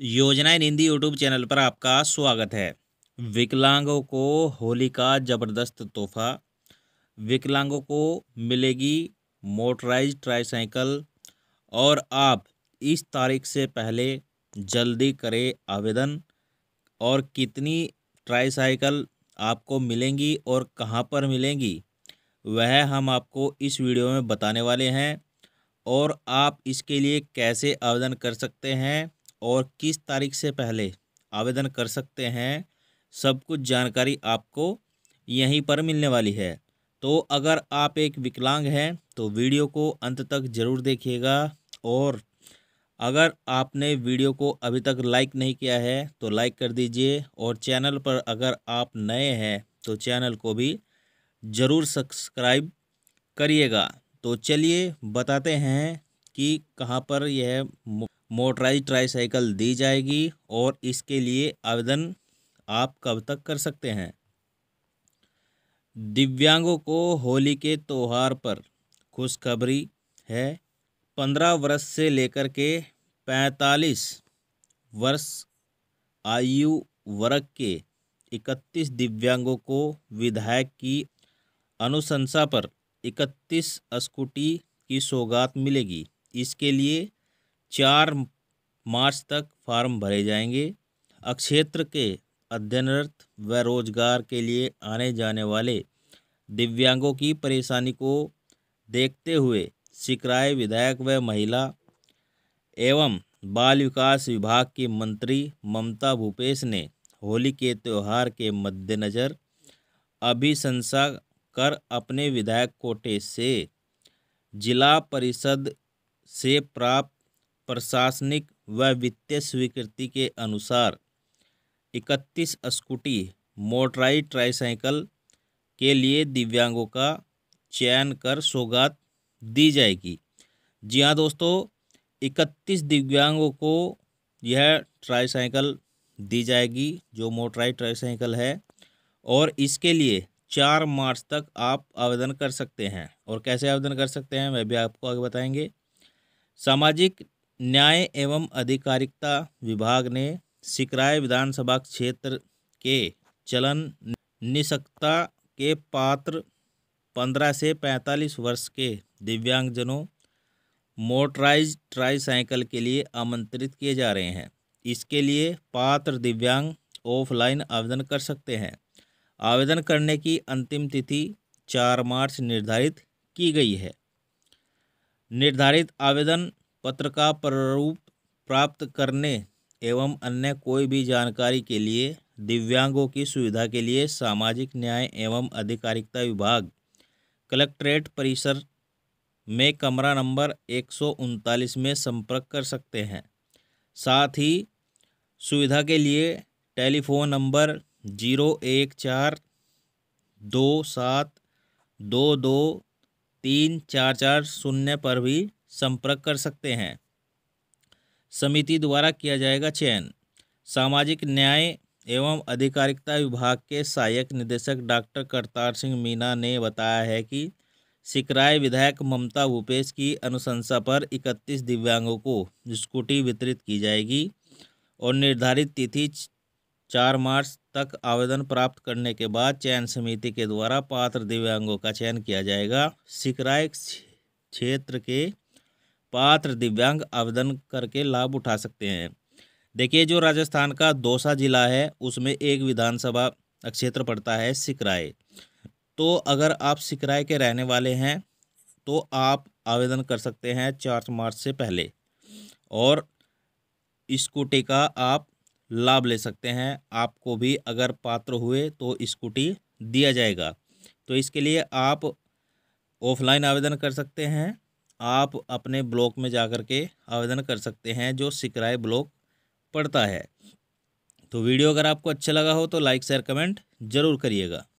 योजना इन Hindi YouTube channel पर आपका स्वागत है विकलांगों को होली का ज़बरदस्त तोहफा विकलांगों को मिलेगी मोटराइज ट्राईसाइकिल और आप इस तारीख से पहले जल्दी करें आवेदन और कितनी ट्राईसाइकिल आपको मिलेंगी और कहां पर मिलेंगी वह हम आपको इस वीडियो में बताने वाले हैं और आप इसके लिए कैसे आवेदन कर सकते हैं और किस तारीख से पहले आवेदन कर सकते हैं सब कुछ जानकारी आपको यहीं पर मिलने वाली है तो अगर आप एक विकलांग हैं तो वीडियो को अंत तक ज़रूर देखिएगा और अगर आपने वीडियो को अभी तक लाइक नहीं किया है तो लाइक कर दीजिए और चैनल पर अगर आप नए हैं तो चैनल को भी ज़रूर सब्सक्राइब करिएगा तो चलिए बताते हैं कि कहाँ पर यह मोटराइज ट्राईसाइकिल दी जाएगी और इसके लिए आवेदन आप कब तक कर सकते हैं दिव्यांगों को होली के त्यौहार पर खुशखबरी है पंद्रह वर्ष से लेकर के पैंतालीस वर्ष आयु वर्ग के इकतीस दिव्यांगों को विधायक की अनुशंसा पर इकतीस स्कूटी की सौगात मिलेगी इसके लिए चार मार्च तक फार्म भरे जाएंगे अक्षेत्र के अध्ययनरत व रोजगार के लिए आने जाने वाले दिव्यांगों की परेशानी को देखते हुए सिकराय विधायक व महिला एवं बाल विकास विभाग की मंत्री ममता भूपेश ने होली के त्यौहार के मद्देनज़र अभिशंसा कर अपने विधायक कोटे से जिला परिषद से प्राप्त प्रशासनिक व वित्तीय स्वीकृति के अनुसार इकतीस स्कूटी मोटराइड ट्राईसाइकिल के लिए दिव्यांगों का चयन कर सौगात दी जाएगी जी हाँ दोस्तों इकतीस दिव्यांगों को यह ट्राईसाइकिल दी जाएगी जो मोटराइड ट्राईसाइकिल है और इसके लिए चार मार्च तक आप आवेदन कर सकते हैं और कैसे आवेदन कर सकते हैं वह भी आपको आगे बताएंगे सामाजिक न्याय एवं अधिकारिकता विभाग ने सिकराय विधानसभा क्षेत्र के चलन निशक्ता के पात्र पंद्रह से पैंतालीस वर्ष के दिव्यांगजनों मोटराइज ट्राईसाइकिल के लिए आमंत्रित किए जा रहे हैं इसके लिए पात्र दिव्यांग ऑफलाइन आवेदन कर सकते हैं आवेदन करने की अंतिम तिथि चार मार्च निर्धारित की गई है निर्धारित आवेदन पत्र का प्रारूप प्राप्त करने एवं अन्य कोई भी जानकारी के लिए दिव्यांगों की सुविधा के लिए सामाजिक न्याय एवं अधिकारिकता विभाग कलेक्ट्रेट परिसर में कमरा नंबर एक में संपर्क कर सकते हैं साथ ही सुविधा के लिए टेलीफोन नंबर जीरो एक चार दो सात दो दो तीन चार चार शून्य पर भी संपर्क कर सकते हैं समिति द्वारा किया जाएगा चयन सामाजिक न्याय एवं अधिकारिकता विभाग के सहायक निदेशक डॉक्टर करतार सिंह मीना ने बताया है कि सिकराय विधायक ममता भूपेश की अनुशंसा पर 31 दिव्यांगों को स्कूटी वितरित की जाएगी और निर्धारित तिथि चार मार्च तक आवेदन प्राप्त करने के बाद चयन समिति के द्वारा पात्र दिव्यांगों का चयन किया जाएगा सिकराय क्षेत्र के पात्र दिव्यांग आवेदन करके लाभ उठा सकते हैं देखिए जो राजस्थान का दौसा जिला है उसमें एक विधानसभा क्षेत्र पड़ता है सिकराय तो अगर आप सिकराय के रहने वाले हैं तो आप आवेदन कर सकते हैं चार मार्च से पहले और स्कूटी का आप लाभ ले सकते हैं आपको भी अगर पात्र हुए तो स्कूटी दिया जाएगा तो इसके लिए आप ऑफलाइन आवेदन कर सकते हैं आप अपने ब्लॉक में जा कर के आवेदन कर सकते हैं जो सिकराय ब्लॉक पड़ता है तो वीडियो अगर आपको अच्छा लगा हो तो लाइक शेयर कमेंट ज़रूर करिएगा